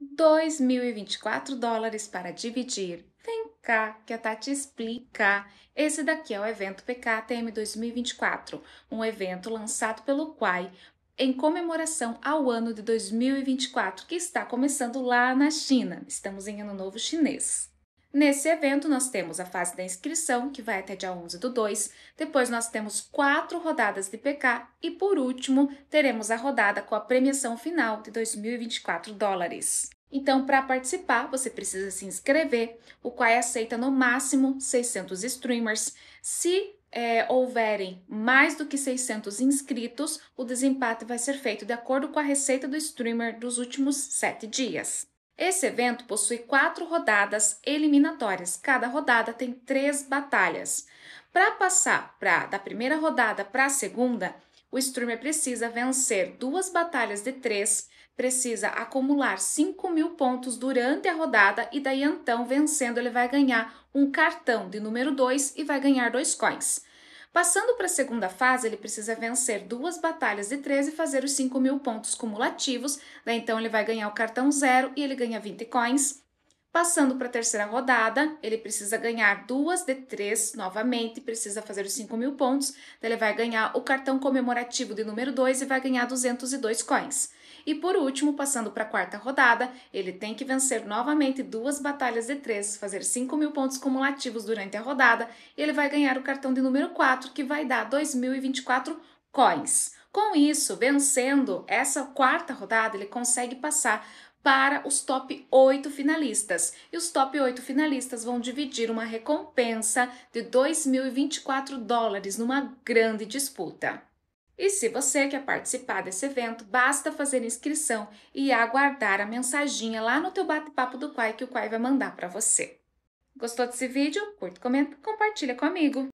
2.024 dólares para dividir. Vem cá que a Tati tá explica. Esse daqui é o evento PKTM 2024, um evento lançado pelo Quai em comemoração ao ano de 2024 que está começando lá na China. Estamos em Ano Novo Chinês. Nesse evento, nós temos a fase da inscrição, que vai até dia 11 do 2, depois nós temos quatro rodadas de PK e, por último, teremos a rodada com a premiação final de 2024 dólares. Então, para participar, você precisa se inscrever, o qual é aceita no máximo 600 streamers. Se é, houverem mais do que 600 inscritos, o desempate vai ser feito de acordo com a receita do streamer dos últimos 7 dias. Esse evento possui quatro rodadas eliminatórias. Cada rodada tem três batalhas. Para passar pra, da primeira rodada para a segunda, o streamer precisa vencer duas batalhas de três, precisa acumular 5 mil pontos durante a rodada e daí então, vencendo, ele vai ganhar um cartão de número 2 e vai ganhar dois coins. Passando para a segunda fase, ele precisa vencer duas batalhas de 13 e fazer os 5 mil pontos cumulativos. Daí né? então ele vai ganhar o cartão zero e ele ganha 20 coins. Passando para a terceira rodada, ele precisa ganhar duas de três novamente, precisa fazer os 5 mil pontos. Então ele vai ganhar o cartão comemorativo de número 2 e vai ganhar 202 coins. E por último, passando para a quarta rodada, ele tem que vencer novamente duas batalhas de três, fazer 5 mil pontos cumulativos durante a rodada, e ele vai ganhar o cartão de número 4, que vai dar 2024 coins. Com isso, vencendo essa quarta rodada, ele consegue passar para os top 8 finalistas. E os top 8 finalistas vão dividir uma recompensa de 2.024 dólares numa grande disputa. E se você quer participar desse evento, basta fazer inscrição e aguardar a mensaginha lá no teu bate-papo do Quai que o Quai vai mandar para você. Gostou desse vídeo? Curta, comenta, compartilha com amigo.